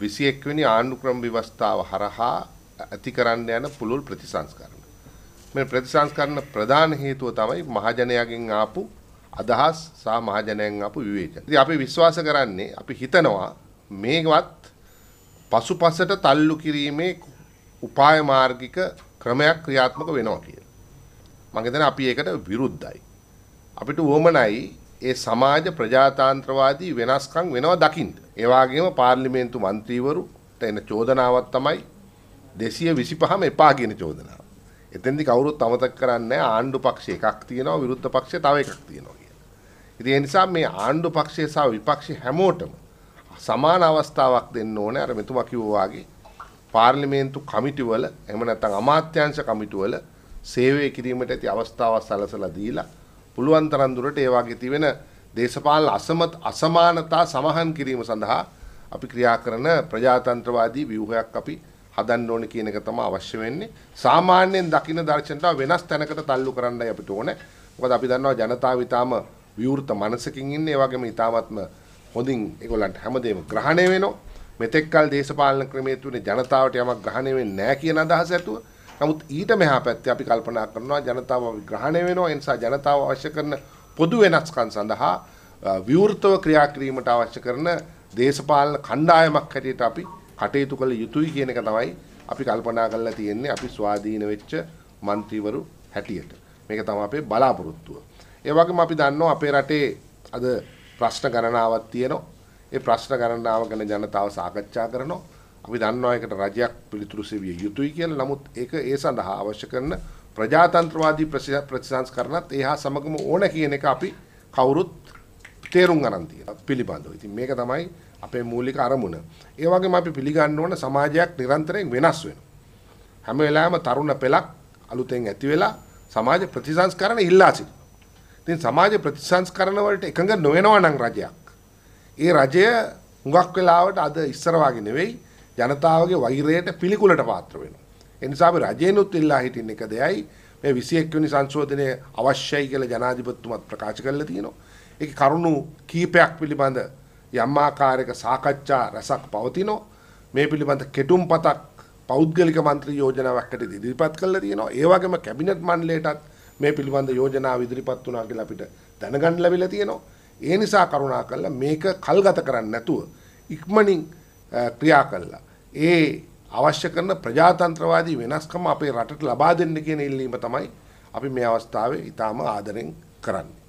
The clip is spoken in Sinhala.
විසි එක්වැනි ආණ්ඩුක්‍රම විවස්ථාව හරහා ඇති කරන්න යන පුළුල් ප්‍රතිසංස්කරණ. මේ ප්‍රතිසංස්කරණ ප්‍රධාන හේතුව තමයි මහජනයගෙන් ආපු අදහස් සහ මහජනයන් ආපු විවේචන. ඉතින් අපි විශ්වාස කරන්නේ අපි හිතනවා මේවත් පසුපසට තල්ලු කිරීමේ උපාය මාර්ගික ක්‍රමයක් ක්‍රියාත්මක වෙනවා කියලා. මම හිතන්නේ අපි ඒකට විරුද්ධයි. අපිට වොමනයි ඒ සමාජ ප්‍රජාතන්ත්‍රවාදී වෙනස්කම් වෙනවා දකින්න. ඒ වගේම පාර්ලිමේන්තු මන්ත්‍රීවරුට එන චෝදනාවක් තමයි 225ම එපා කියන චෝදනාව. එතෙන්දි කවුරුත් අමතක කරන්නේ ආණ්ඩු පක්ෂ එකක් තියෙනවා විරුද්ධ පක්ෂය තව එකක් තියෙනවා කියලා. ඉතින් ඒ නිසා මේ ආණ්ඩු පක්ෂය සහ විපක්ෂය හැමෝටම සමාන අවස්ථාවක් දෙන්න ඕනේ අර මෙතුමා කිව්වා වගේ පාර්ලිමේන්තු කමිටුවල එහෙම නැත්නම් අමාත්‍යාංශ කමිටුවල සේවය කිරීමට ඇති අවස්ථාවක් සලසලා දීලා පුළුවන් තරම් දුරට ඒ වගේ තිබෙන දේශපාලන අසමත් අසමානතා සමහන් කිරීම සඳහා අපි ක්‍රියා කරන ප්‍රජාතන්ත්‍රවාදී ව්‍යුහයක් අපි හදන්න ඕනේ කියන එක තමයි අවශ්‍ය වෙන්නේ. සාමාන්‍යයෙන් දකින්න දර්ශනට වෙනස් තැනකට තල්ලු කරන්නයි අපිට ඕනේ. මොකද අපි දන්නවා ජනතාව ඊටාම විවෘත මනසකින් ඉන්නේ. ඒ වගේම ඊටාමත්ම හොඳින් ඒගොල්ලන්ට හැමදේම ග්‍රහණය වෙනවා. මෙතෙක්කල් දේශපාලන ක්‍රමයේ තුනේ ජනතාවට යමක් ග්‍රහණය වෙන්නේ නැහැ කියන අදහස ඇතුව නමුත් ඊට මෙහා පැත්තේ අපි කල්පනා කරනවා ජනතාව විග්‍රහණය වෙනවා ඒ නිසා ජනතාව අවශ්‍ය කරන පොදු වෙනස්කම් සඳහා විවෘතව ක්‍රියා කිරීමට අවශ්‍ය කරන දේශපාලන කණ්ඩායමක් හැටියට අපි කටයුතු කළ යුතුයි කියන එක තමයි අපි කල්පනා කරලා තියෙන්නේ අපි ස්වාධීන වෙච්ච മന്ത്രിවරු හැටියට. මේක තමයි අපේ බලාපොරොත්තුව. ඒ වගේම අපි දන්නවා අපේ රටේ අද ප්‍රශ්න ගණනාවක් තියෙනවා. ඒ ප්‍රශ්න ගණනාව ගැන ජනතාව සාකච්ඡා කරනවා. අපි දන්නවා එකට රජයක් පිළිතුරු සෙවිය යුතුයි කියලා. නමුත් ඒක ඒ සඳහා අවශ්‍ය කරන ප්‍රජාතන්ත්‍රවාදී ප්‍රතිසංස්කරණත් ඒ හා සමගම ඕන කියන එක අපි කවුරුත් තේරුම් ගන්න තියෙනවා පිළිබඳව. ඉතින් මේක තමයි අපේ මූලික අරමුණ. ඒ වගේම අපි පිළිගන්න ඕන සමාජයක් නිරන්තරයෙන් වෙනස් වෙනවා. හැම වෙලාවෙම තරුණ පෙළක් අලුතෙන් ඇති වෙලා සමාජ ප්‍රතිසංස්කරණ ඉල්ලා සිටිනවා. ඉතින් සමාජ ප්‍රතිසංස්කරණ වලට එකඟ නොවනවා නම් රජයක්. ඒ රජය හුඟක් වෙලාවට අද ඉස්සර නෙවෙයි ජනතාවගේ වෛරයට පිළිකුලට පාත්‍ර වෙනවා. එනිසා අපි රජේනුත් ඉල්ලා හිටින්න එක දෙයයි මේ 21 වෙනි සංශෝධනය අවශ්‍යයි කියලා ජනාධිපතිතුමත් ප්‍රකාශ කළා තියෙනවා. ඒක කරුණු කීපයක් පිළිබඳ යම් ආකාරයක සාකච්ඡා රැසක් පවතිනවා. මේ පිළිබඳ කෙටුම්පතක් පෞද්ගලික මන්ත්‍රී යෝජනාවක් ඇට ඉදිරිපත් කළා තියෙනවා. ඒ වගේම කැබිනට් මණ්ඩලයටත් මේ පිළිබඳ යෝජනාව ඉදිරිපත් වුණා කියලා අපිට දැනගන්න ලැබිලා තියෙනවා. ඒ නිසා කරුණාකරලා මේක කල්ගත කරන්න නැතුව ඉක්මනින් ක්‍රියා කළා. ඒ අවශ්‍ය කරන ප්‍රජාතන්ත්‍රවාදී වෙනස්කම අපේ රටට ලබා දෙන්න කියන ඉල්ලීම තමයි අපි මේ අවස්ථාවේ ඉතාම ආදරෙන් කරන්නේ.